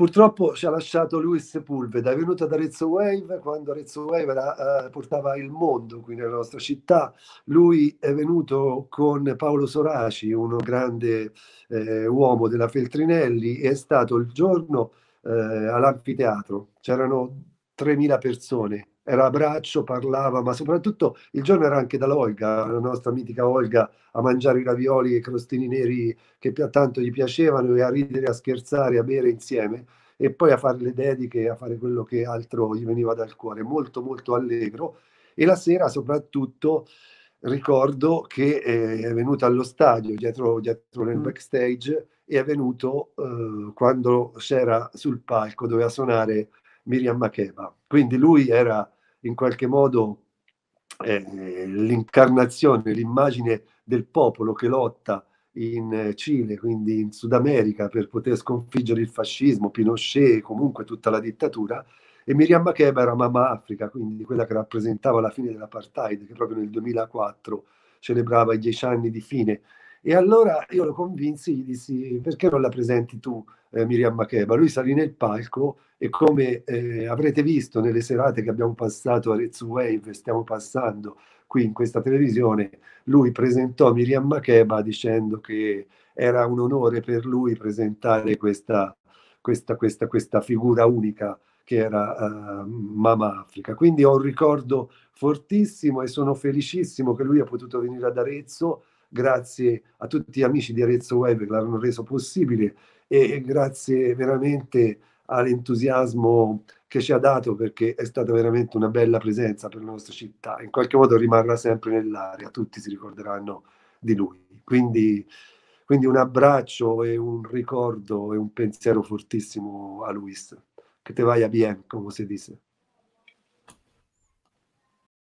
Purtroppo ci ha lasciato Luis Sepulveda, è venuto ad Arezzo Wave quando Arezzo Wave era, eh, eh, portava il mondo qui nella nostra città. Lui è venuto con Paolo Soraci, uno grande eh, uomo della Feltrinelli, e è stato il giorno eh, all'anfiteatro, c'erano 3.000 persone era a braccio, parlava, ma soprattutto il giorno era anche Olga, la nostra mitica Olga, a mangiare i ravioli e i crostini neri che tanto gli piacevano e a ridere, a scherzare, a bere insieme e poi a fare le dediche, a fare quello che altro gli veniva dal cuore, molto molto allegro. E la sera soprattutto ricordo che eh, è venuto allo stadio, dietro, dietro nel mm. backstage, e è venuto eh, quando c'era sul palco, doveva suonare Miriam Makeba. Quindi lui era in qualche modo eh, l'incarnazione, l'immagine del popolo che lotta in eh, Cile, quindi in Sud America, per poter sconfiggere il fascismo, Pinochet e comunque tutta la dittatura, e Miriam Makeba era Mama Africa, quindi quella che rappresentava la fine dell'apartheid, che proprio nel 2004 celebrava i dieci anni di fine e allora io lo convinsi, gli dissi perché non la presenti tu eh, Miriam Macheba? Lui salì nel palco e come eh, avrete visto nelle serate che abbiamo passato a Rezzu Wave, stiamo passando qui in questa televisione, lui presentò Miriam Macheba dicendo che era un onore per lui presentare questa, questa, questa, questa figura unica che era uh, Mama Africa. Quindi ho un ricordo fortissimo e sono felicissimo che lui ha potuto venire ad Arezzo grazie a tutti gli amici di Arezzo Web che l'hanno reso possibile e grazie veramente all'entusiasmo che ci ha dato perché è stata veramente una bella presenza per la nostra città. In qualche modo rimarrà sempre nell'aria, tutti si ricorderanno di lui. Quindi, quindi un abbraccio e un ricordo e un pensiero fortissimo a Luis. che te vaya bien, come si dice.